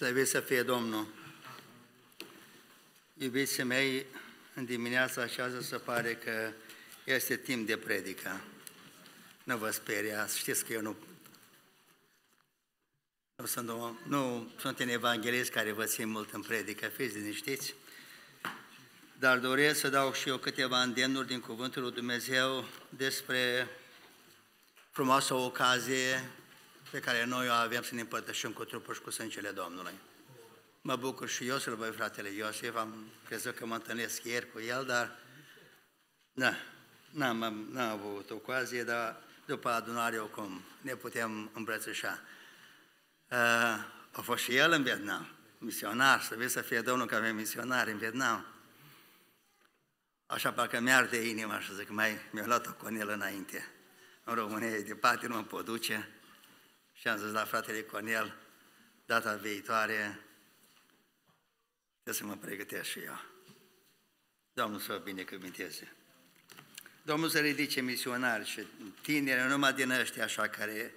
vezi să fie Domnul! Iubiții mei, în dimineața așa se pare că este timp de predică. Nu vă speriați, știți că eu nu, nu sunt, un, nu sunt un evanghelist care vă țin mult în predică, fiți liniștiți. Dar doresc să dau și eu câteva îndemnuri din Cuvântul lui Dumnezeu despre frumoasa ocazie pe care noi o avem să ne împărtășim cu trupul și cu sângele Domnului. Mă bucur și eu să-l văd fratele Iosif, am crezut că mă întâlnesc ieri cu el, dar da, n-am, n-am avut ocazie, dar după adunare cum ne putem îmbrățișa. Uh, a fost și el în Vietnam, misionar, să vezi să fie Domnul că avem misionari în Vietnam. Așa parcă mi-arde inima și zic, mai mi-a luat-o cu el înainte. În România e departe, nu mă pot duce. Și am zis la fratele Cornel, data viitoare trebuie să mă pregătesc și eu. Domnul să o binecuvinteze. Domnul să ridice misionari și tineri, numai din ăștia așa care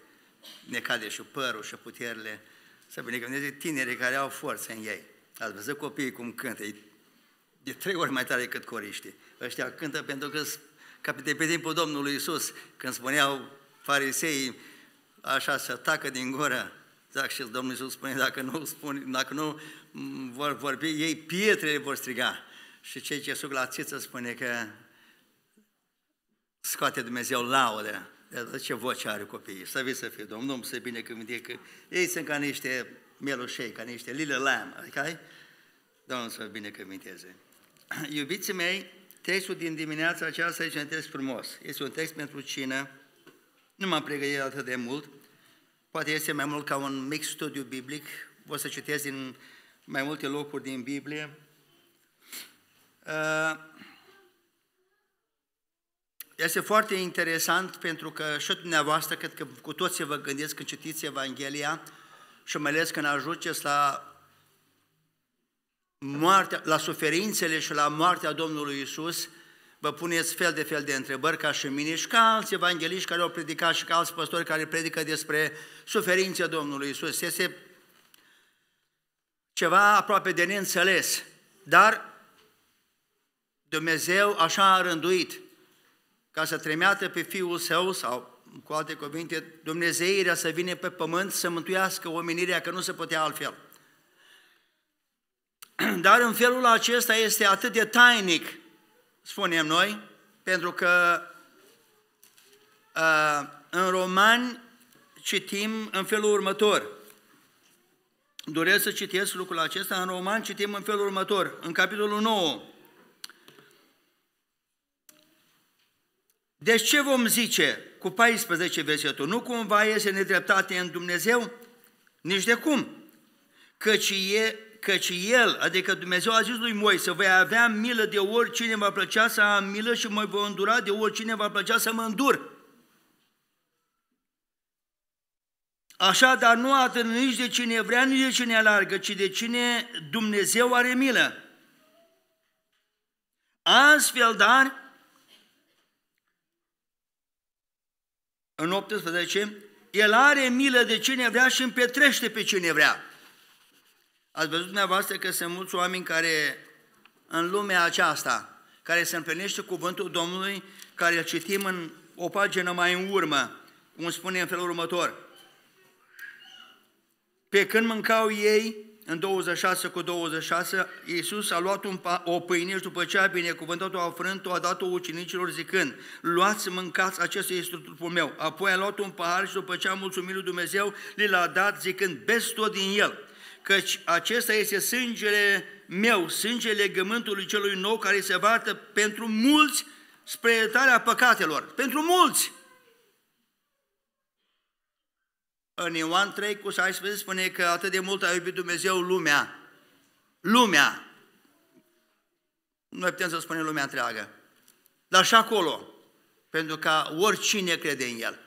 ne cade și părul și puterile, să binecuvânteze tinerii care au forță în ei. Ați văzut copiii cum cântă, de trei ori mai tare decât coriștii. Ăștia cântă pentru că, ca pe timpul Domnului Isus, când spuneau fariseii, așa se atacă din gură. Exact și Domnul Iisus spune, dacă nu, spune, dacă nu vor vorbi, ei pietrele vor striga. Și cei ce suc la țiță spune că scoate Dumnezeu laude. de ce voce are copiii. Să vii să fie Domnul, nu se bine că că ei sunt ca niște melușei, ca niște lile lamb, adică ai? Domnul să bine binecuvânteze. Iubiții mei, textul din dimineața aceasta este un text frumos. Este un text pentru cină, nu m-am pregătit atât de mult, poate este mai mult ca un mic studiu biblic, o să citesc din mai multe locuri din Biblie. Uh, este foarte interesant pentru că și dumneavoastră, cred că cu toții vă gândiți când citiți Evanghelia și mai ales când ajungeți la moartea, la suferințele și la moartea Domnului Isus, vă puneți fel de fel de întrebări ca și mine și ca alți evangeliști care au predicat și ca alți păstori care predică despre suferința Domnului Isus. Este ceva aproape de neînțeles, dar Dumnezeu așa a rânduit ca să tremeată pe Fiul Său sau cu alte cuvinte, Dumnezeirea să vină pe pământ să mântuiască omenirea, că nu se putea altfel. Dar în felul acesta este atât de tainic spunem noi, pentru că uh, în roman citim în felul următor. Doresc să citesc lucrul acesta. În Roman citim în felul următor, în capitolul 9. Deci ce vom zice cu 14 versetul? Nu cumva este nedreptate în Dumnezeu? Nici de cum. Căci e, căci El, adică Dumnezeu a zis lui Moise, voi avea milă de oricine va plăcea să am milă și mă voi îndura de oricine va plăcea să mă îndur. Așa, dar nu atât nici de cine vrea, nici de cine alargă, ci de cine Dumnezeu are milă. Astfel, dar, în 18, El are milă de cine vrea și împetrește pe cine vrea. Ați văzut dumneavoastră că sunt mulți oameni care în lumea aceasta, care se împlinește cuvântul Domnului, care îl citim în o pagină mai în urmă, cum spune în felul următor. Pe când mâncau ei, în 26 cu 26, Iisus a luat un, o pâine și după ce a binecuvântat-o, a frânt-o, a dat-o ucenicilor zicând, luați, mâncați, acesta este trupul meu. Apoi a luat un pahar și după ce a mulțumit lui Dumnezeu, li l-a dat zicând, beți tot din el căci acesta este sângele meu, sângele legământului celui nou care se vartă pentru mulți spre iertarea păcatelor. Pentru mulți! În Ioan 3 cu 16 spune că atât de mult a iubit Dumnezeu lumea. Lumea. Noi putem să spunem lumea întreagă. Dar și acolo, pentru ca oricine crede în El.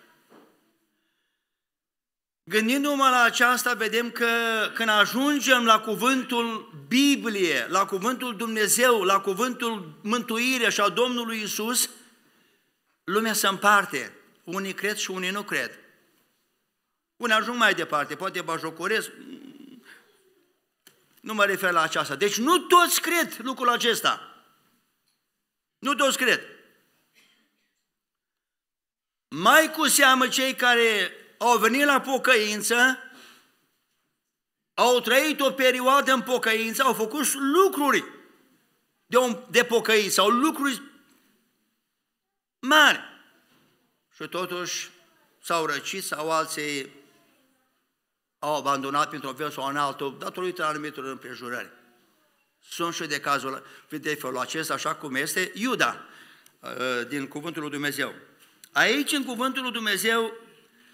Gândindu-mă la aceasta, vedem că când ajungem la cuvântul Biblie, la cuvântul Dumnezeu, la cuvântul mântuire și a Domnului Isus, lumea se împarte. Unii cred și unii nu cred. Unii ajung mai departe, poate bajocoresc, nu mă refer la aceasta. Deci nu toți cred lucrul acesta. Nu toți cred. Mai cu seamă cei care au venit la pocăință, au trăit o perioadă în pocăință, au făcut lucruri de, un, de pocăință, au lucruri mari. Și totuși s-au răcit sau alții au abandonat pentru un viață sau în altă, datorită anumitor împrejurări. Sunt și de cazul de felul acesta, așa cum este Iuda, uh, din Cuvântul lui Dumnezeu. Aici, în Cuvântul lui Dumnezeu,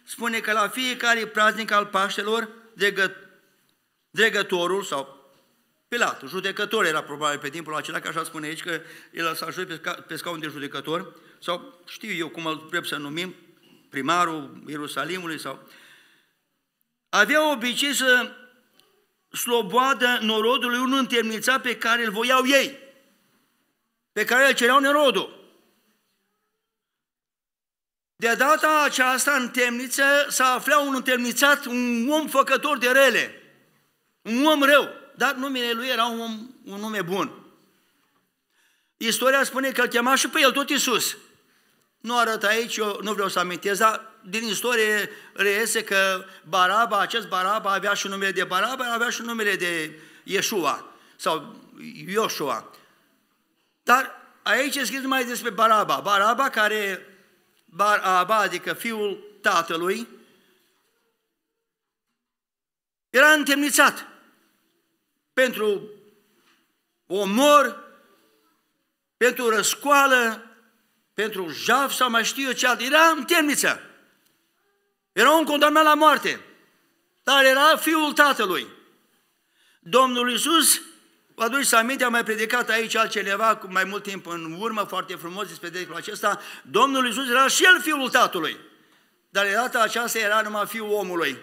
spune că la fiecare praznic al Paștelor, dregă, dregătorul sau Pilat, judecător era probabil pe timpul acela, că așa spune aici, că el s-a ajuns pe scaun de judecător, sau știu eu cum îl trebuie să numim, primarul Ierusalimului sau... Avea obicei să sloboadă norodului un întemnițat pe care îl voiau ei, pe care îl cereau norodul. De data aceasta, în temniță, s-a aflat un întemnițat, un om făcător de rele, un om rău, dar numele lui era un, om, un nume bun. Istoria spune că îl chema și pe el tot Iisus. Nu arăt aici, eu nu vreau să amintesc, dar din istorie reiese că Baraba, acest Baraba avea și numele de Baraba, avea și numele de Iesua sau Iosua. Dar aici e scris numai despre Baraba. Baraba care Bar Aba, adică fiul tatălui, era întemnițat pentru omor, pentru răscoală, pentru jaf sau mai știu eu ce alt. Era în temniță. Era un condamnat la moarte, dar era fiul tatălui. Domnul Iisus Vă aduceți aminte, am mai predicat aici altceva cu mai mult timp în urmă, foarte frumos despre despre acesta, Domnul Iisus era și el fiul tatălui, dar de data aceasta era numai fiul omului,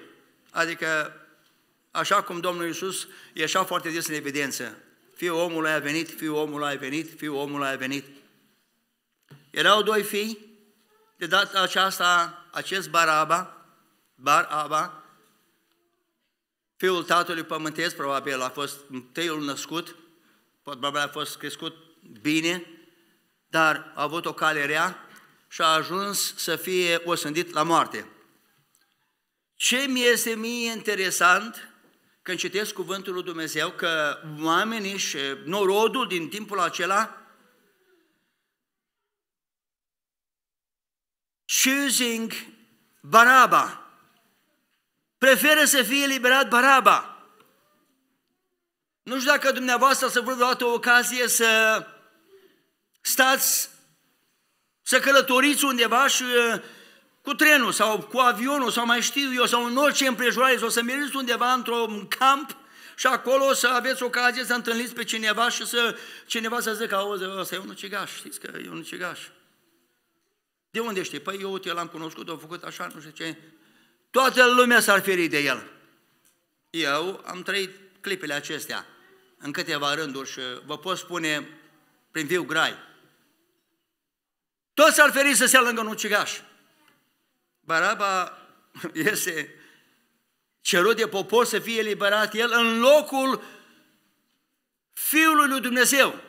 adică așa cum Domnul Iisus ieșea foarte des în evidență. Fiul omului a venit, fiul omului a venit, fiul omului a venit. Erau doi fii, de data aceasta acest Baraba, Baraba, Fiul tatălui pământesc, probabil, a fost întâiul născut, probabil a fost crescut bine, dar a avut o cale rea și a ajuns să fie osândit la moarte. Ce mi este mie interesant când citesc cuvântul lui Dumnezeu, că oamenii și norodul din timpul acela choosing Baraba, preferă să fie eliberat Baraba. Nu știu dacă dumneavoastră să vă vreodată o ocazie să stați, să călătoriți undeva și uh, cu trenul sau cu avionul sau mai știu eu, sau în orice împrejurare, sau să mergeți undeva într-un camp și acolo să aveți ocazie să întâlniți pe cineva și să cineva să zică, auzi, ăsta e un ucigaș, știți că e un ucigaș. De unde știi? Păi eu, uite, l-am cunoscut, au făcut așa, nu știu ce. Toată lumea s-ar feri de el. Eu am trăit clipele acestea în câteva rânduri și vă pot spune prin viu grai. Toți s-ar feri să se lângă un ucigaș. Baraba este cerut de popor să fie eliberat el în locul Fiului lui Dumnezeu.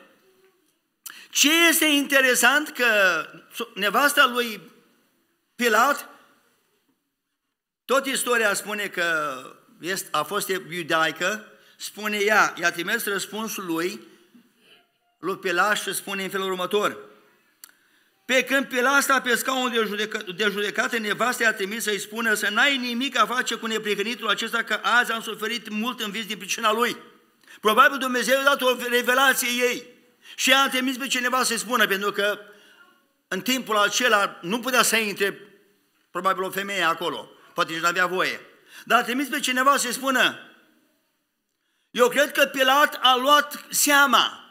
Ce este interesant că nevasta lui Pilat tot istoria spune că este, a fost iudaică, spune ea, i-a trimis răspunsul lui, lui Pilaș și spune în felul următor, pe când Pilaș a pe scaunul de, judecă, de judecată, nevastă i-a trimis să-i spună să n-ai nimic a face cu neprihănitul acesta, că azi am suferit mult în vis din pricina lui. Probabil Dumnezeu a dat o revelație ei și a trimis pe cineva să-i spună, pentru că în timpul acela nu putea să intre probabil o femeie acolo poate nici nu avea voie. Dar a trimis pe cineva să-i spună, eu cred că Pilat a luat seama,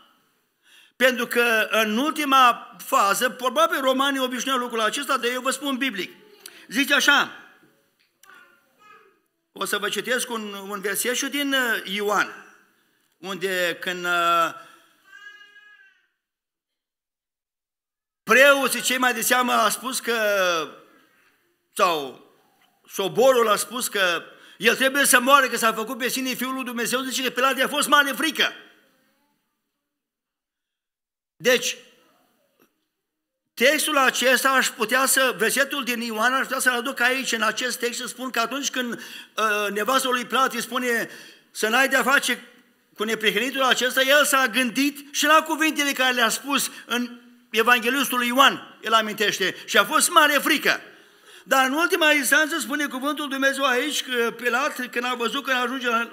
pentru că în ultima fază, probabil romanii obișnuiau lucrul acesta, dar eu vă spun biblic. Zice așa, o să vă citesc un, un verset și din uh, Ioan, unde când uh, preoții cei mai de seamă a spus că, sau Soborul a spus că el trebuie să moare, că s-a făcut pe sine Fiul lui Dumnezeu, zice că Pilat i-a fost mare frică. Deci, textul acesta aș putea să, versetul din Ioan, aș putea să-l aduc aici, în acest text, să spun că atunci când uh, nevastul lui Pilat îi spune să n-ai de-a face cu neprihănitul acesta, el s-a gândit și la cuvintele care le-a spus în Evanghelistul Ioan, el amintește, și a fost mare frică. Dar în ultima instanță spune cuvântul Dumnezeu aici că Pilat, când a văzut că ajunge la,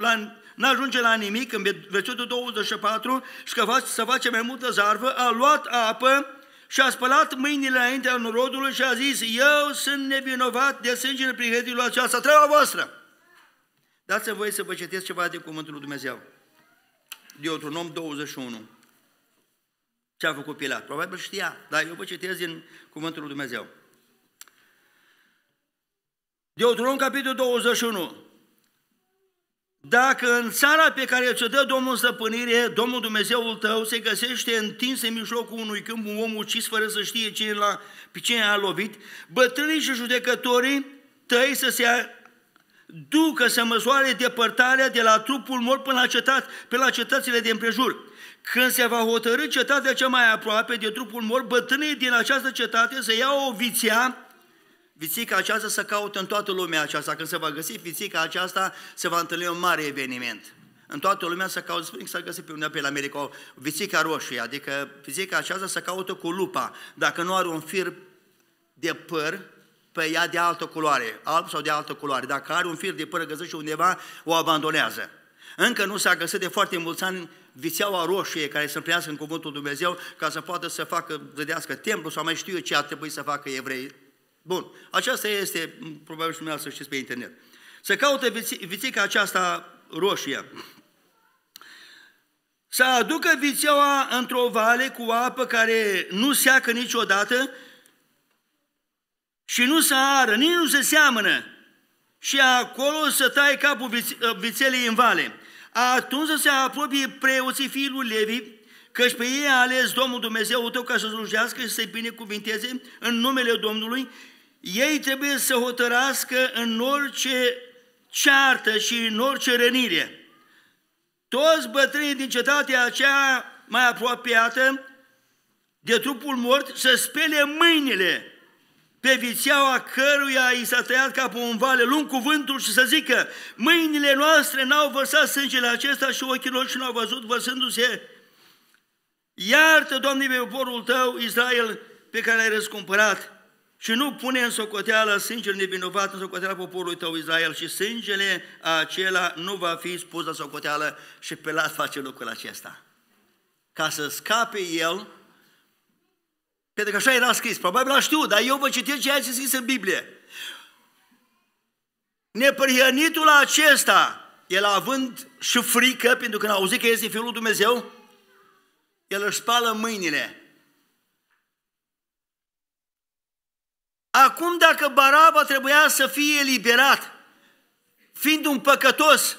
la ajunge la nimic, în versetul 24, și că să face mai multă zarvă, a luat apă și a spălat mâinile înaintea norodului și a zis, eu sunt nevinovat de sângele prietenilor aceasta, treaba voastră. Dați-mi să vă citesc ceva de Cuvântul lui Dumnezeu. Deuteronom 21. Ce a făcut Pilat? Probabil știa, dar eu vă citesc din Cuvântul lui Dumnezeu. Deuteronom, capitolul 21. Dacă în țara pe care ți-o dă Domnul stăpânire, Domnul Dumnezeul tău se găsește întins în mijlocul unui câmp un om ucis fără să știe cine, la, a cine a lovit, bătrânii și judecătorii tăi să se ducă să măsoare depărtarea de la trupul mort până la, cetat, până la cetățile de împrejur. Când se va hotărâ cetatea cea mai aproape de trupul mort, bătrânii din această cetate să iau o vițea vițica aceasta să caute în toată lumea aceasta. Când se va găsi vițica aceasta, se va întâlni un mare eveniment. În toată lumea să caută, spune că s-a găsit pe undeva pe America, o vițica roșie, adică vițica aceasta să caută cu lupa, dacă nu are un fir de păr pe ea de altă culoare, alb sau de altă culoare. Dacă are un fir de păr găsește undeva, o abandonează. Încă nu s-a găsit de foarte mulți ani vițeaua roșie care să împlinească în cuvântul Dumnezeu ca să poată să facă, zădească templu sau mai știu eu ce ar trebui să facă evrei Bun, aceasta este, probabil și dumneavoastră știți pe internet. Să caute vițica aceasta roșie. Să aducă vițeaua într-o vale cu apă care nu seacă niciodată și nu se ară, nici nu se seamănă. Și acolo să tai capul ă, vițelei în vale. Atunci să se apropie preoții fiilor Levi, căci pe ei a ales Domnul Dumnezeu tău ca să slujească și să-i binecuvinteze în numele Domnului ei trebuie să hotărască în orice ceartă și în orice rănire. Toți bătrânii din cetatea aceea mai apropiată de trupul mort să spele mâinile pe vițeaua căruia i s-a tăiat capul în vale, lung cuvântul și să zică, mâinile noastre n-au vărsat sângele acesta și ochii și n-au văzut vărsându-se. Iartă, Doamne, poporul Tău, Israel, pe care l-ai răscumpărat și nu pune în socoteală sângele nevinovat în socoteala poporului tău Israel și sângele acela nu va fi spus la socoteală și pe lat face lucrul acesta. Ca să scape el, pentru că așa era scris, probabil a știut, dar eu vă citesc ceea ce scris în Biblie. Neprihănitul acesta, el având și frică, pentru că a auzit că este Fiul lui Dumnezeu, el își spală mâinile Acum dacă Baraba trebuia să fie eliberat, fiind un păcătos,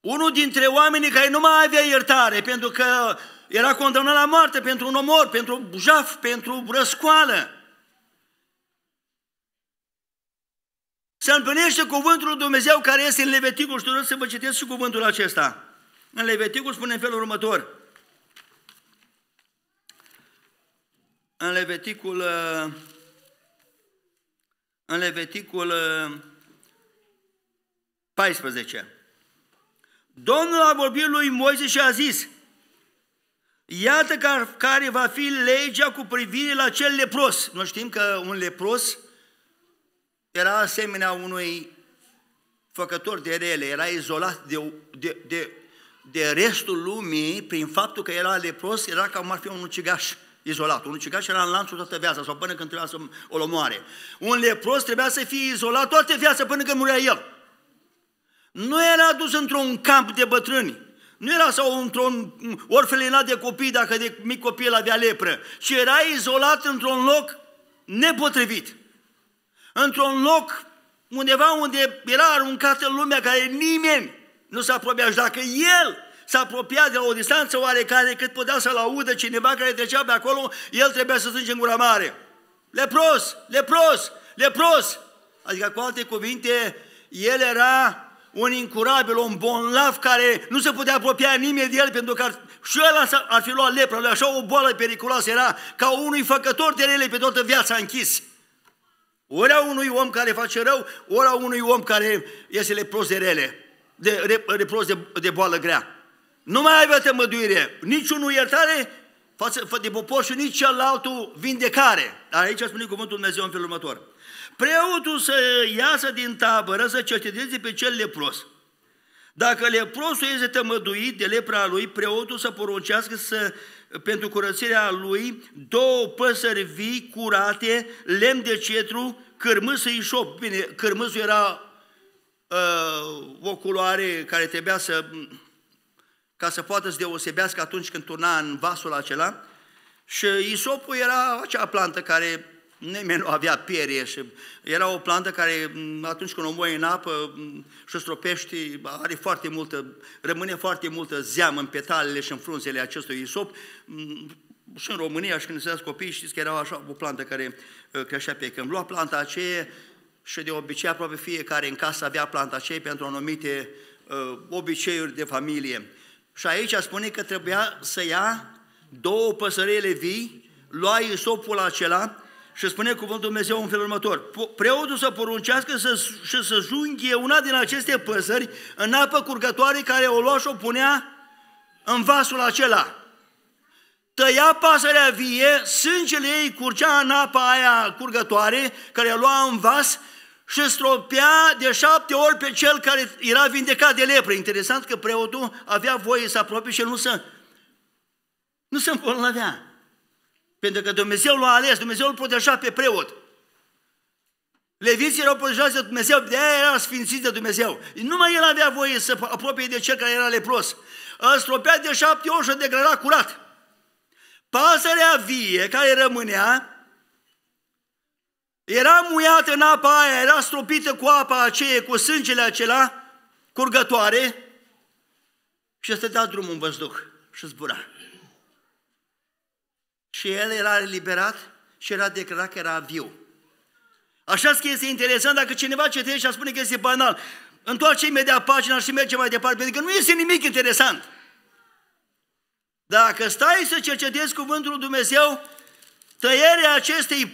unul dintre oamenii care nu mai avea iertare, pentru că era condamnat la moarte pentru un omor, pentru bujaf, pentru răscoală. Se împlinește cuvântul lui Dumnezeu care este în Leviticul și să vă citesc și cuvântul acesta. În Leviticul spune în felul următor. În Leviticul uh, în Leviticul 14. Uh, Domnul a vorbit lui Moise și a zis, iată care va fi legea cu privire la cel lepros. Noi știm că un lepros era asemenea unui făcător de rele, era izolat de, de, de, de restul lumii prin faptul că era lepros, era ca ar fi un ucigaș izolat. Un ucigaș era în lanțul toată viața sau până când trebuia să o omoare. Un lepros trebuia să fie izolat toată viața până când murea el. Nu era dus într-un camp de bătrâni, nu era sau într-un orfelinat de copii, dacă de mic copil el avea lepră, ci era izolat într-un loc nepotrivit. Într-un loc undeva unde era aruncată lumea care nimeni nu s-a apropia. Și dacă el s-a apropiat de la o distanță oarecare, cât putea să-l audă cineva care trecea pe acolo, el trebuia să strânge în gura mare. Lepros, lepros, lepros! Adică, cu alte cuvinte, el era un incurabil, un bonlav care nu se putea apropia nimeni de el pentru că ar, și el ar fi luat lepră, așa o boală periculoasă era ca unui făcător de rele pe toată viața închis. Ori unui om care face rău, ori unui om care este lepros de rele, de, de, de, de boală grea. Nu mai aibă tămăduire, niciunul iertare față de popor și nici cealaltul vindecare. Aici spune cuvântul Dumnezeu în felul următor. Preotul să iasă din tabără să cerceteze pe cel lepros. Dacă leprosul este tămăduit de lepra lui, preotul să poruncească să, pentru curățirea lui două păsări vii curate, lemn de cetru, cârmâsă șop. Bine, cârmâsul era uh, o culoare care trebuia să ca să poată să deosebească atunci când turna în vasul acela. Și isopul era acea plantă care nimeni nu avea pierie și era o plantă care mm, atunci când o moi în apă mm, și o stropești, are foarte multă, rămâne foarte multă zeamă în petalele și în frunzele acestui isop. Mm, și în România, și când se copii, știți că era așa o plantă care uh, creștea pe câmp. Lua planta aceea și de obicei aproape fiecare în casă avea planta aceea pentru anumite uh, obiceiuri de familie. Și aici spune că trebuia să ia două păsărele vii, lua isopul acela și spune cuvântul Dumnezeu în felul următor. Preotul să poruncească să, și să junghie una din aceste păsări în apă curgătoare care o lua și o punea în vasul acela. Tăia pasărea vie, sângele ei curgea în apa aia curgătoare care o lua în vas și stropea de șapte ori pe cel care era vindecat de lepră. Interesant că preotul avea voie să apropie și nu să, nu se îmbolnăvea. Pentru că Dumnezeu l-a ales, Dumnezeu îl proteja pe preot. Leviții erau protejați de Dumnezeu, de aia era sfințit de Dumnezeu. Numai el avea voie să apropie de cel care era lepros. Îl stropea de șapte ori și declara curat. Pasărea vie care rămânea era muiată în apa aia, era stropită cu apa aceea, cu sângele acela, curgătoare, și stătea drumul în văzduh și zbura. Și el era eliberat și era declarat că era viu. Așa că este interesant dacă cineva citește și spune că este banal. Întoarce imediat pagina și merge mai departe, pentru că nu este nimic interesant. Dacă stai să cercetezi Cuvântul lui Dumnezeu, tăierea acestei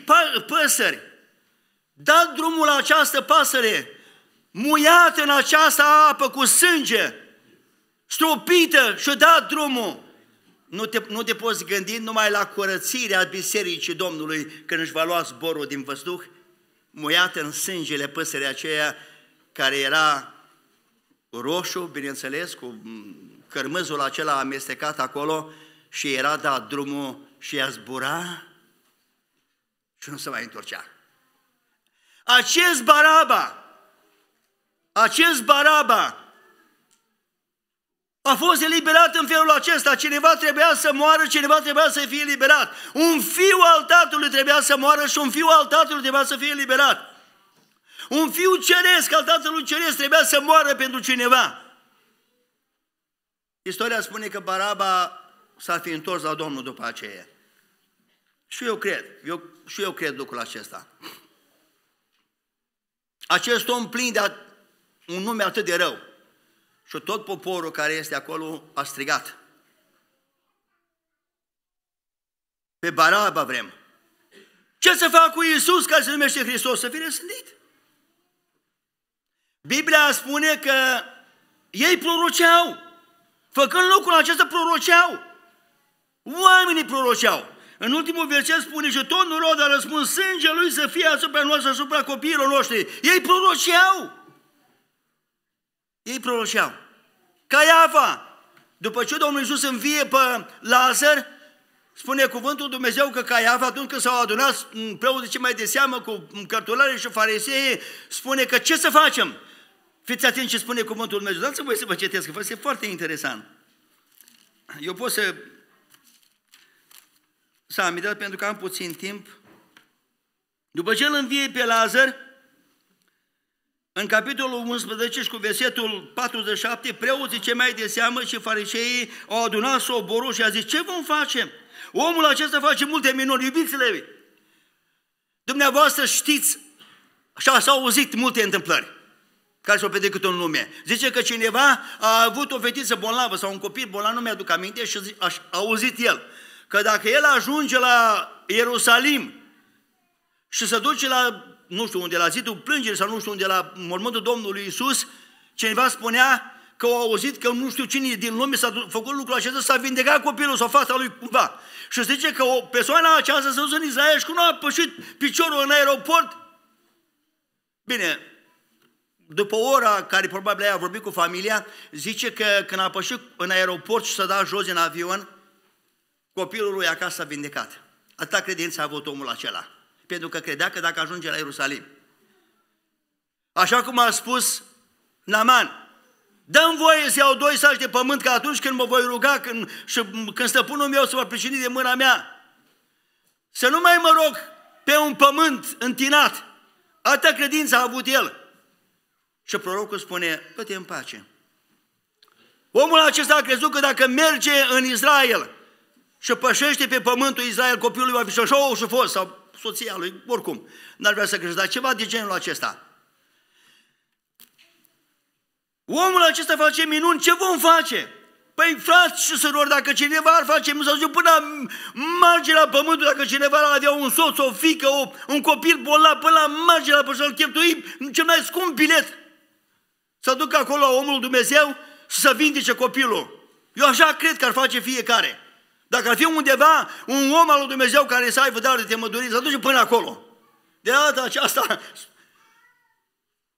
păsări dat drumul la această pasăre, muiată în această apă cu sânge, stropită și-o dat drumul. Nu te, nu te poți gândi numai la curățirea bisericii Domnului când își va lua zborul din văzduh, muiată în sângele păsării aceea care era roșu, bineînțeles, cu cărmâzul acela amestecat acolo și era dat drumul și a zbura și nu se mai întorcea. Acest Baraba, acest Baraba a fost eliberat în felul acesta. Cineva trebuia să moară, cineva trebuia să fie eliberat. Un fiu al tatălui trebuia să moară și un fiu al tatălui trebuia să fie eliberat. Un fiu ceresc al tatălui ceresc trebuia să moară pentru cineva. Istoria spune că Baraba s-a fi întors la Domnul după aceea. Și eu cred, eu, și eu cred lucrul acesta. Acest om plin de un nume atât de rău. Și tot poporul care este acolo a strigat. Pe Baraba vrem. Ce să fac cu Iisus care se numește Hristos? Să fie răsândit. Biblia spune că ei proroceau. Făcând lucrul acesta, proroceau. Oamenii proroceau. În ultimul verset spune și tot norod a răspuns sânge lui să fie asupra noastră, asupra copiilor noștri. Ei proroceau. Ei proroceau. Caiafa, după ce Domnul Iisus învie pe Lazar, spune cuvântul Dumnezeu că Caiafa, atunci când s-au adunat preoții ce mai de seamă cu cărtulare și farisei, spune că ce să facem? Fiți atenți ce spune cuvântul Dumnezeu. dați vă voi să vă citesc, că este foarte interesant. Eu pot să Samidel, pentru că am puțin timp. După ce îl învie pe Lazar, în capitolul 11 și cu versetul 47, preoții ce mai de seamă și fariseii au adunat soborul și a zis, ce vom face? Omul acesta face multe minuni, iubiți-le! Dumneavoastră știți și s-au auzit multe întâmplări care s-au petrecut în lume. Zice că cineva a avut o fetiță bolnavă sau un copil bolnav, nu mi-aduc aminte, și a auzit el că dacă el ajunge la Ierusalim și se duce la, nu știu unde, la zidul plângerii sau nu știu unde, la mormântul Domnului Isus, cineva spunea că au auzit că nu știu cine din lume s-a făcut lucrul acesta, s-a vindecat copilul sau fata lui cumva. Și se zice că o persoană aceasta s-a dus în Israel și cum a pășit piciorul în aeroport. Bine, după ora care probabil a vorbit cu familia, zice că când a pășit în aeroport și s-a dat jos în avion, Copilul lui acasă a vindecat. Atâta credință a avut omul acela. Pentru că credea că dacă ajunge la Ierusalim. Așa cum a spus Naman, dăm voie să iau doi saci de pământ ca atunci când mă voi ruga când, și când stăpânul meu să vă pricini de mâna mea. Să nu mai mă rog pe un pământ întinat. Atâta credință a avut el. Și prorocul spune, dă în pace. Omul acesta a crezut că dacă merge în Israel, și pășește pe pământul Israel copilul va fi și așa și fost, sau soția lui, oricum. N-ar vrea să crești, dar ceva de genul acesta. Omul acesta face minuni, ce vom face? Păi frați și surori, dacă cineva ar face, mi s-a până marginea pământului, dacă cineva ar avea un soț, o fică, o, un copil bolnav, până la marginea pământului, să-l cheltui, cel mai scump bilet. Să ducă acolo omul Dumnezeu să vindice copilul. Eu așa cred că ar face fiecare. Dacă ar fi undeva un om al lui Dumnezeu care să aibă dar de temădurie, să duce până acolo. De data aceasta,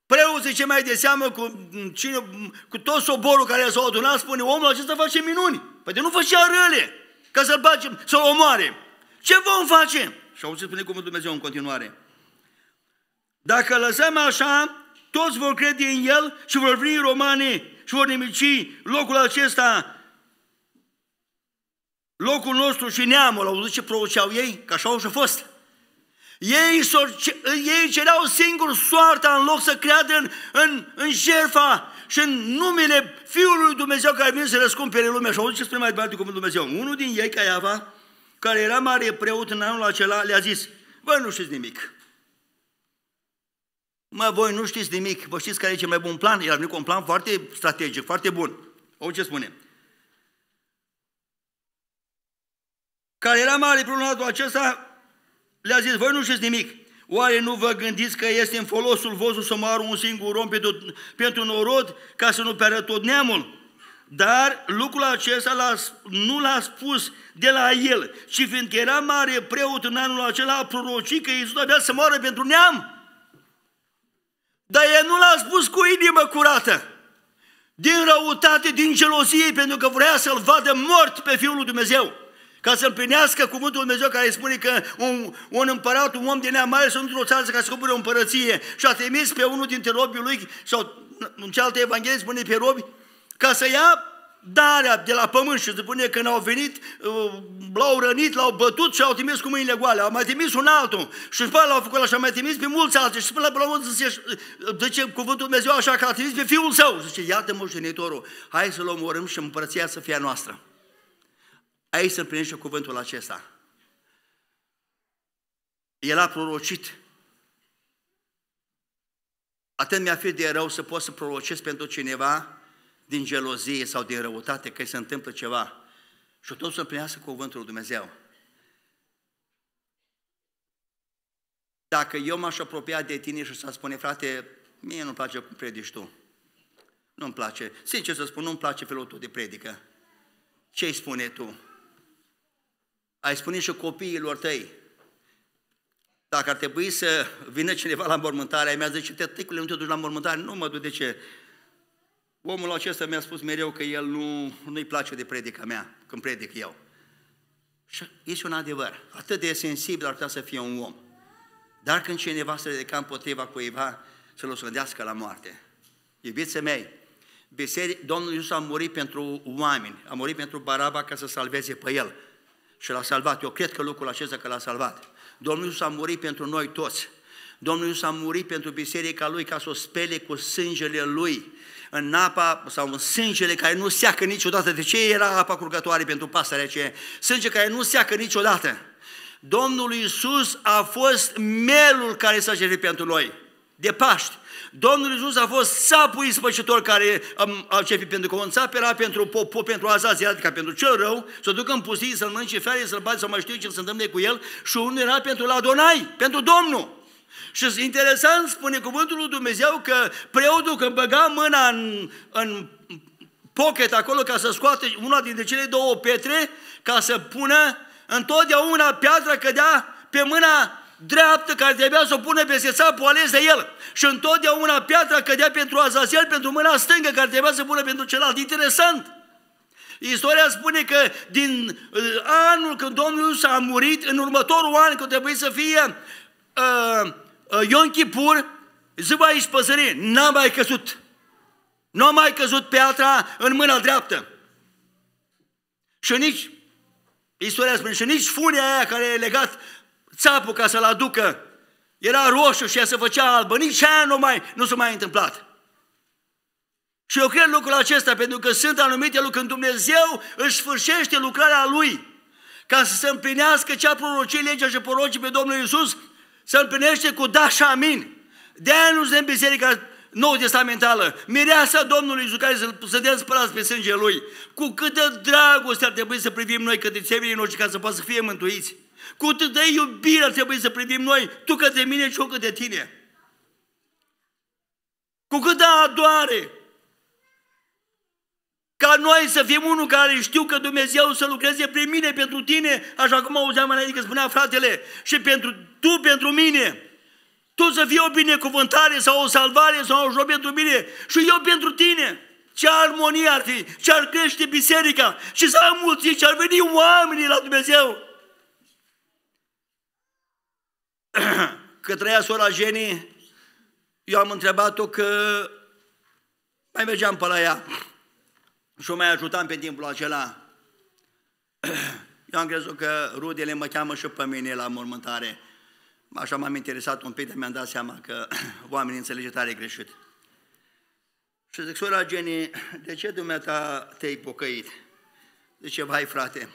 preoții ce mai de seamă cu, cine, cu tot soborul care s-a adunat, spune, omul acesta face minuni. Păi de nu făcea rele, ca să-l bacem, să-l omoare. Ce vom face? Și auziți, spune cuvântul Dumnezeu în continuare. Dacă lăsăm așa, toți vor crede în el și vor veni romanii și vor nimici locul acesta locul nostru și neamul, au ce produceau ei, că așa au și fost. Ei, ei cereau singur soarta în loc să creadă în, în, în jertfa și în numele Fiului Dumnezeu care vine să răscumpere lumea. Și au ce spune mai departe cuvântul Dumnezeu. Unul din ei, Caiava, care era mare preot în anul acela, le-a zis, vă nu știți nimic. Mă, voi nu știți nimic, vă știți care e cel mai bun plan? El a venit cu un plan foarte strategic, foarte bun. O ce spune? care era mare problematul acesta, le-a zis, voi nu știți nimic. Oare nu vă gândiți că este în folosul vostru să moară un singur om pentru, pentru norod ca să nu pierdă tot neamul? Dar lucrul acesta l-a, nu l-a spus de la el, ci fiindcă era mare preot în anul acela, a prorocit că Iisus avea să moară pentru neam. Dar el nu l-a spus cu inimă curată, din răutate, din gelozie, pentru că vrea să-l vadă mort pe Fiul lui Dumnezeu ca să împlinească cuvântul Dumnezeu care spune că un, un împărat, un om din neam, mai ales într-o țară ca să o împărăție și a trimis pe unul dintre robii lui, sau în cealaltă evanghelie spune pe robi, ca să ia darea de la pământ și spune că n-au venit, uh, l-au rănit, l-au bătut și au trimis cu mâinile goale. Au mai trimis un altul și după l-au făcut așa, mai trimis pe mulți alții și spune la urmă zice, uh, zice cuvântul Dumnezeu așa că a trimis pe fiul său. Zice, iată moștenitorul, hai să-l omorâm și împărăția să fie a noastră. Aici se împlinește cuvântul acesta. El a prorocit. Atât mi-a fi de rău să pot să prorocesc pentru cineva din gelozie sau din răutate, că îi se întâmplă ceva. Și tot să împlinească cuvântul lui Dumnezeu. Dacă eu m-aș apropia de tine și să spune, frate, mie nu-mi place cum predici tu. Nu-mi place. Sincer să spun, nu-mi place felul tău de predică. Ce-i spune tu? ai spune și copiilor tăi, dacă ar trebui să vină cineva la mormântare, mi-a zis, tăticule, nu te duci la mormântare? Nu mă duc, de ce? Omul acesta mi-a spus mereu că el nu, nu-i place de predica mea, când predic eu. Și este un adevăr. Atât de sensibil ar putea să fie un om. Dar când cineva se dedica împotriva cuiva, să-l osândească la moarte. Iubiții mei, biserica, Domnul Iisus a murit pentru oameni, a murit pentru Baraba ca să salveze pe el și l-a salvat. Eu cred că lucrul acesta că l-a salvat. Domnul Iisus a murit pentru noi toți. Domnul Iisus a murit pentru biserica Lui ca să o spele cu sângele Lui în apa sau în sângele care nu seacă niciodată. De ce era apa curgătoare pentru pasărea ce? Sânge care nu seacă niciodată. Domnul Iisus a fost melul care s-a pentru noi de Paști. Domnul Iisus a fost sapul ispășitor care a cefi pentru că un țap era pentru pop pentru azazi, adică pentru cel rău, să ducă în pustie, să-l mănânce fere, să-l bate, să mai știu ce se întâmple cu el și unul era pentru la Adonai, pentru Domnul. Și interesant spune cuvântul lui Dumnezeu că preotul când băga mâna în, în pocket acolo ca să scoate una dintre cele două pietre, ca să pună, întotdeauna piatra cădea pe mâna dreaptă care trebuia să o pune peste țapul ales de el. Și întotdeauna piatra cădea pentru Azazel, pentru mâna stângă care trebuia să pune pentru celălalt. Interesant! Istoria spune că din uh, anul când Domnul Iisus a murit, în următorul an când trebuie să fie uh, uh, Ion Chipur, ziua aici păsărie, n-a mai căzut. Nu a mai căzut piatra în mâna dreaptă. Și nici, istoria spune, și nici funia aia care e legat țapul ca să-l aducă, era roșu și ea se făcea albă, nici aia nu, mai, nu s-a mai întâmplat. Și eu cred lucrul acesta, pentru că sunt anumite lucruri când Dumnezeu își sfârșește lucrarea Lui, ca să se împlinească cea prorocie, legea și porocii pe Domnul Iisus, se împlinește cu da și amin. De-aia nu suntem biserica nou testamentală, mireasa Domnului Iisus care să, dea spălați pe sângele Lui. Cu câtă dragoste ar trebui să privim noi către țevii noștri ca să poată să fie mântuiți. Cu atât de iubire ar trebui să privim noi, tu către mine și eu către tine. Cu cât de adoare, ca noi să fim unul care știu că Dumnezeu să lucreze prin mine, pentru tine, așa cum auzeam înainte că spunea fratele, și pentru tu, pentru mine. Tu să fii o binecuvântare sau o salvare sau o joc pentru mine și eu pentru tine. Ce armonie ar fi, ce ar crește biserica și să am mulți, ce ar veni oamenii la Dumnezeu. că trăia sora Jenny, eu am întrebat-o că mai mergeam pe la ea și o mai ajutam pe timpul acela. Eu am crezut că rudele mă cheamă și pe mine la mormântare. Așa m-am interesat un pic, dar mi-am dat seama că oamenii înțelege tare greșit. Și zic, sora Jenny, de ce dumneata te-ai pocăit? De ce, vai frate,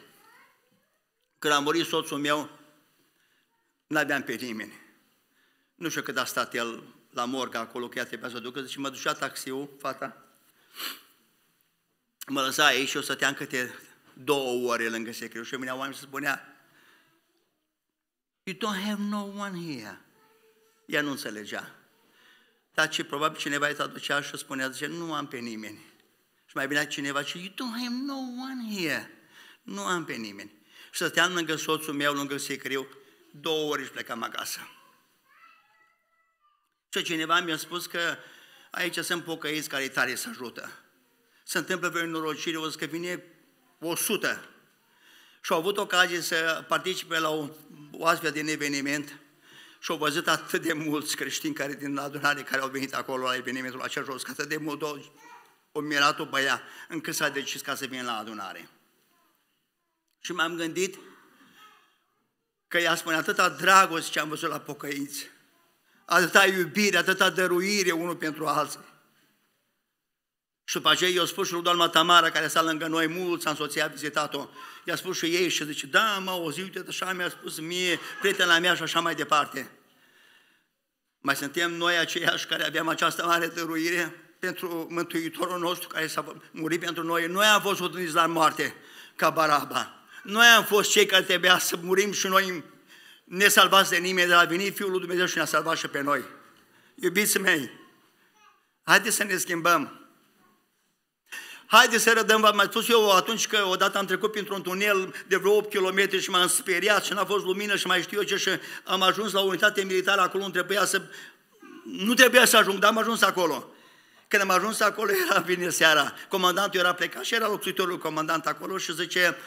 când a murit soțul meu, n-aveam pe nimeni. Nu știu cât a stat el la morga acolo, că ea trebuia să o ducă, și mă ducea taxiul, fata, mă lăsa aici și să team câte două ore lângă secriu și venea oameni și spunea, You don't have no one here. Ea nu înțelegea. Dar ce probabil cineva îi traducea și spunea, zice, nu am pe nimeni. Și mai bine cineva și you don't have no one here. Nu am pe nimeni. Și stăteam lângă soțul meu, lângă secriu, două ori și plecam acasă. Și cineva mi-a spus că aici sunt pocăiți care tare să ajută. Se întâmplă vreo norocire, o să că vine sută. Și au avut ocazie să participe la o, o astfel de eveniment și au văzut atât de mulți creștini care din adunare care au venit acolo la evenimentul acel jos, că atât de mult o mirat-o băia încât s-a decis ca să vină la adunare. Și m-am gândit că ea spune atâta dragoste ce am văzut la pocăinți, atâta iubire, atâta dăruire unul pentru alții. Și după aceea i-a spus și lui doamna Tamara, care s-a lângă noi, mulți s a vizitat-o, i-a spus și ei și zice, da, mă, o zi, uite, așa mi-a spus mie, prietena mea și așa mai departe. Mai suntem noi aceiași care aveam această mare dăruire pentru Mântuitorul nostru care s-a murit pentru noi. Noi am fost în la moarte, ca Baraba. Noi am fost cei care trebuia să murim și noi salvați de nimeni, dar a venit Fiul lui Dumnezeu și ne-a salvat și pe noi. Iubiți mei, haideți să ne schimbăm. Haideți să rădăm, v-am mai spus eu atunci că odată am trecut printr-un tunel de vreo 8 km și m-am speriat și n-a fost lumină și mai știu eu ce și am ajuns la unitate militară acolo unde trebuia să... Nu trebuia să ajung, dar am ajuns acolo. Când am ajuns acolo era vine seara, comandantul era plecat și era locuitorul comandant acolo și zice,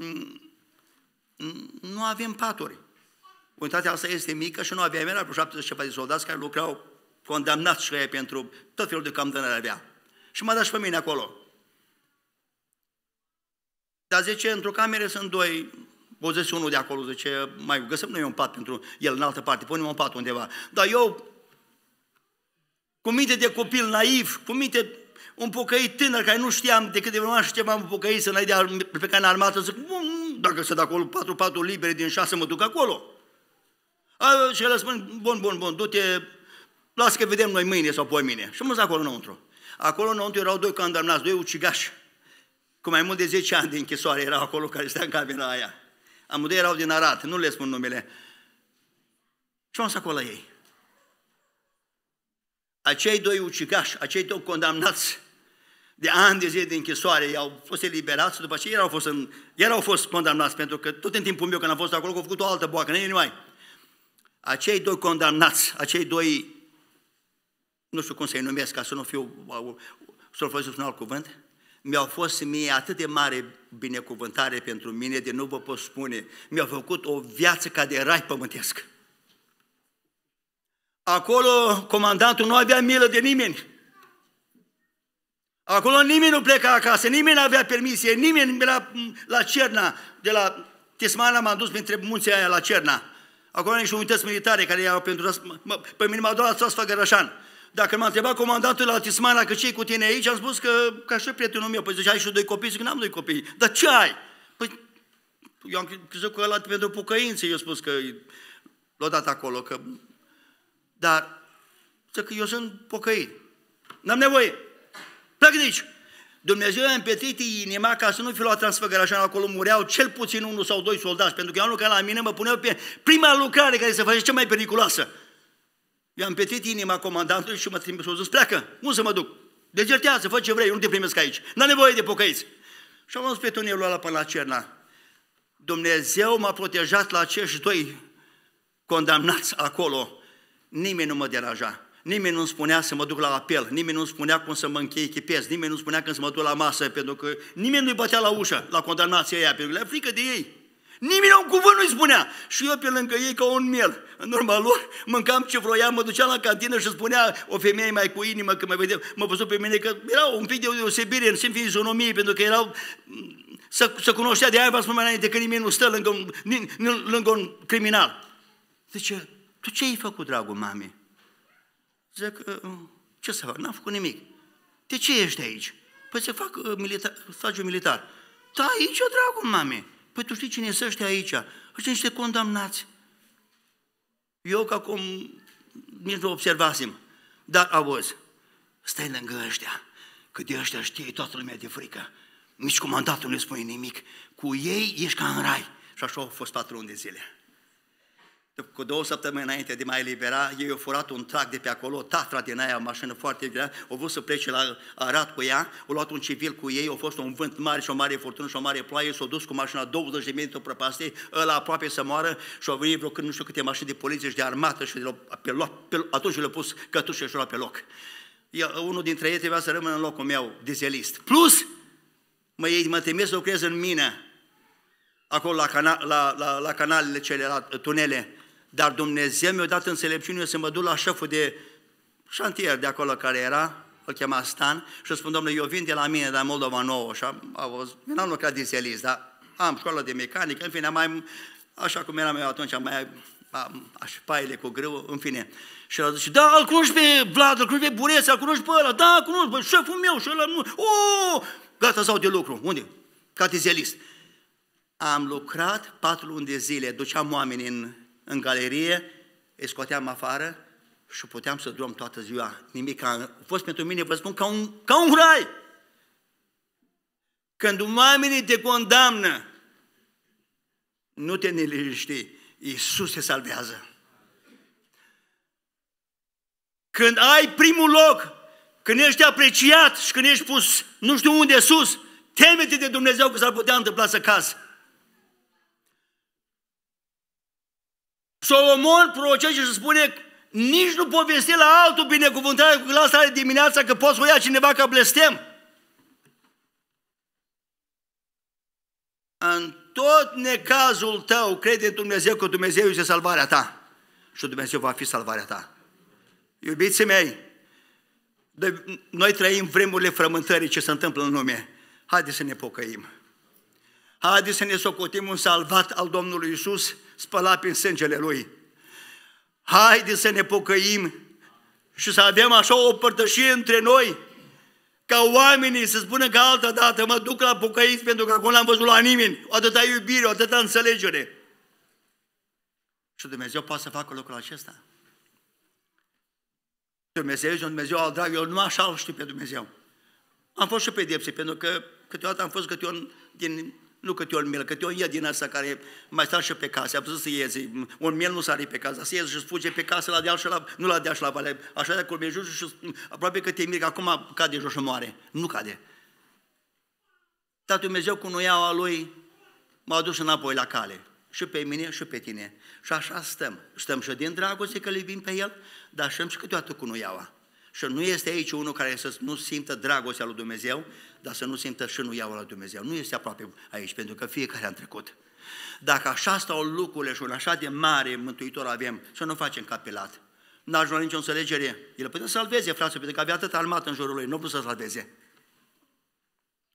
Mm, nu avem paturi. Unitatea asta este mică și nu aveam, era vreo 70 ceva de soldați care lucrau condamnați și ei pentru tot felul de condamnare avea. Și m-a dat și pe mine acolo. Dar zice, într-o cameră sunt doi, o zice unul de acolo, zice, mai găsim noi un pat pentru el în altă parte, punem un pat undeva. Dar eu, cu minte de copil naiv, cu minte un pocăit tânăr care nu știam de vreo și ce m-am pocăit să n-ai pe care în armată, zic, dacă sunt acolo patru patru libere din șase, mă duc acolo. A, și el spun, bun, bun, bun, du-te, lasă că vedem noi mâine sau poimine. mâine. Și mă acolo înăuntru. Acolo înăuntru erau doi condamnați, doi ucigași, cu mai mult de 10 ani de închisoare erau acolo care stea în camera aia. Amândoi erau din Arad, nu le spun numele. Și am acolo la ei. Acei doi ucigași, acei doi condamnați, de ani de zile de închisoare, i-au fost eliberați după ce erau fost, în, erau fost condamnați, pentru că tot în timpul meu când am fost acolo, au făcut o altă boacă, nu mai. Acei doi condamnați, acei doi, nu știu cum să-i numesc, ca să nu fiu, să-l folosesc un alt cuvânt, mi-au fost mie atât de mare binecuvântare pentru mine, de nu vă pot spune, mi-au făcut o viață ca de rai pământesc. Acolo comandantul nu avea milă de nimeni. Acolo nimeni nu pleca acasă, nimeni nu avea permisie, nimeni la, la Cerna, de la Tismana m-am dus printre munții aia la Cerna. Acolo niște unități militare care iau pentru... pe mine m-a doar la Făgărășan. Dacă m-a întrebat comandantul la Tismana că ce cu tine aici, am spus că ca și prietenul meu. Păi zice, ai și doi copii? Zic, n-am doi copii. Dar ce ai? Păi eu am crezut că ăla pentru pucăință, eu spus că l-a dat acolo, că... Dar, zic că eu sunt pocăit. N-am nevoie. Plăgnici! Dumnezeu a împetrit inima ca să nu fi luat transfăgărășan acolo, mureau cel puțin unul sau doi soldați, pentru că eu am lucrat la mine, mă puneau pe prima lucrare care se face cea mai periculoasă. Eu am petrit inima comandantului și mă trimis, să zis, pleacă, unde să mă duc. Dezertează, fă ce vrei, nu te primesc aici. N-am nevoie de pocăiți. Și am zis pe tunelul ăla până la Cerna. Dumnezeu m-a protejat la acești doi condamnați acolo. Nimeni nu mă deranja. Nimeni nu spunea să mă duc la apel, nimeni nu spunea cum să mă închei echipez, nimeni nu spunea când să mă duc la masă, pentru că nimeni nu-i bătea la ușă, la condamnația aia, pentru că le frică de ei. Nimeni un cuvânt nu-i spunea. Și eu pe lângă ei ca un miel. În urma lor mâncam ce vroiam, mă duceam la cantină și spunea o femeie mai cu inimă, că mă vedeam, mă văzut pe mine că era un pic de deosebire în simt fizionomie, pentru că erau mm, să, să cunoștea de aia, v-am spus mai înainte, că nimeni nu stă lângă un, lângă un criminal. Zice, tu ce ai făcut, dragul mami? Zic, ă, ce să fac? N-am făcut nimic. De ce ești aici? Păi să fac uh, milita- stagiu militar. Da, aici, dragul mame. Păi tu știi cine sunt ăștia aici? Ăștia niște condamnați. Eu ca cum nici nu observasem. Dar auzi, stai lângă ăștia, că de ăștia știe toată lumea de frică. Nici comandatul nu spune nimic. Cu ei ești ca în rai. Și așa au fost patru luni de zile cu două săptămâni înainte de mai elibera, ei au furat un trac de pe acolo, tatra din aia, o mașină foarte grea, au vrut să plece la Arat cu ea, au luat un civil cu ei, au fost un vânt mare și o mare furtună și o mare ploaie, s-au dus cu mașina 20 de minute pe prăpastie, ăla aproape să moară și au venit vreo când nu știu câte mașini de poliție și de armată și de pe loc, pe, atunci le-au pus cătușe și pe loc. Eu, unul dintre ei trebuia să rămână în locul meu dizelist. Plus, mă, ei mă temesc să lucrez în mine, acolo la, cana- la, la, la canalele cele, tunele, dar Dumnezeu mi-a dat înțelepciune să mă duc la șeful de șantier de acolo care era, o chema Stan, și spun, domnule, eu vin de la mine, dar Moldova nouă, și am, eu n-am lucrat din selist, dar am școală de mecanică, în fine, am mai, așa cum eram eu atunci, am mai am, aș paile cu greu, în fine. Și el zice, da, îl cunoști pe Vlad, îl cunoști pe Bureț, îl cunoști pe ăla, da, îl cunoști, bă, șeful meu și ăla nu, o, oh, gata, sau de lucru, unde? Catezelist. Am lucrat patru luni de zile, duceam oameni în în galerie, îi scoteam afară și puteam să drum toată ziua. Nimic a fost pentru mine, vă spun, ca un, ca un rai. Când oamenii te condamnă, nu te neliniști, Iisus te salvează. Când ai primul loc, când ești apreciat și când ești pus nu știu unde sus, teme-te de Dumnezeu că s-ar putea întâmpla să cazi. Solomon procește și spune, nici nu povesti la altul binecuvântare cu glasa de dimineața că poți să ia cineva ca blestem. În tot necazul tău, crede în Dumnezeu că Dumnezeu este salvarea ta și Dumnezeu va fi salvarea ta. Iubiții mei, noi trăim vremurile frământării ce se întâmplă în lume. Haideți să ne pocăim. Haideți să ne socotim un salvat al Domnului Isus, spălat prin sângele Lui. Haideți să ne pocăim și să avem așa o părtășie între noi, ca oamenii să spună că altă dată mă duc la pocăiți pentru că acum l-am văzut la nimeni, o atâta iubire, o atâta înțelegere. Și Dumnezeu poate să facă lucrul acesta. Dumnezeu este un Dumnezeu al dragului, eu nu așa îl știu pe Dumnezeu. Am fost și pedepsit, pentru că câteodată am fost câte un din nu că te-o miel, că te-o ia din asta care mai stă și pe casă, a putut să iezi. Un miel nu sare pe casă, să iezi și fuge pe casă la deal și la, nu la deal și la vale. Așa de acolo jos și aproape că te miri, că acum cade jos și moare. Nu cade. Tatăl Dumnezeu cu nuiaua lui m-a dus înapoi la cale. Și pe mine și pe tine. Și așa stăm. Stăm și din dragoste că îl iubim pe el, dar stăm și câteodată cu nuiaua. Și nu este aici unul care să nu simtă dragostea lui Dumnezeu, dar să nu simtă și nu iau la Dumnezeu. Nu este aproape aici, pentru că fiecare a trecut. Dacă așa stau lucrurile și un așa de mare mântuitor avem, să nu facem capilat. N-a ajuns nicio înțelegere. El putea păi, să salveze, frate, pentru că avea atât armat în jurul lui, nu putea să salveze.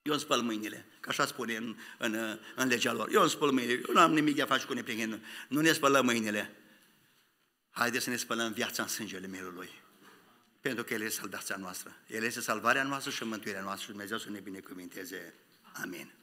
Eu îmi spăl mâinile, că așa spune în, în, în legea lor. Eu îmi spăl mâinile, eu nu am nimic de a face cu neprihănirea. Nu ne spălăm mâinile. Haideți să ne spălăm viața în sângele mielului. Pentru că El este salvația noastră. El este salvarea noastră și mântuirea noastră și Dumnezeu să ne binecuvinteze. Amin.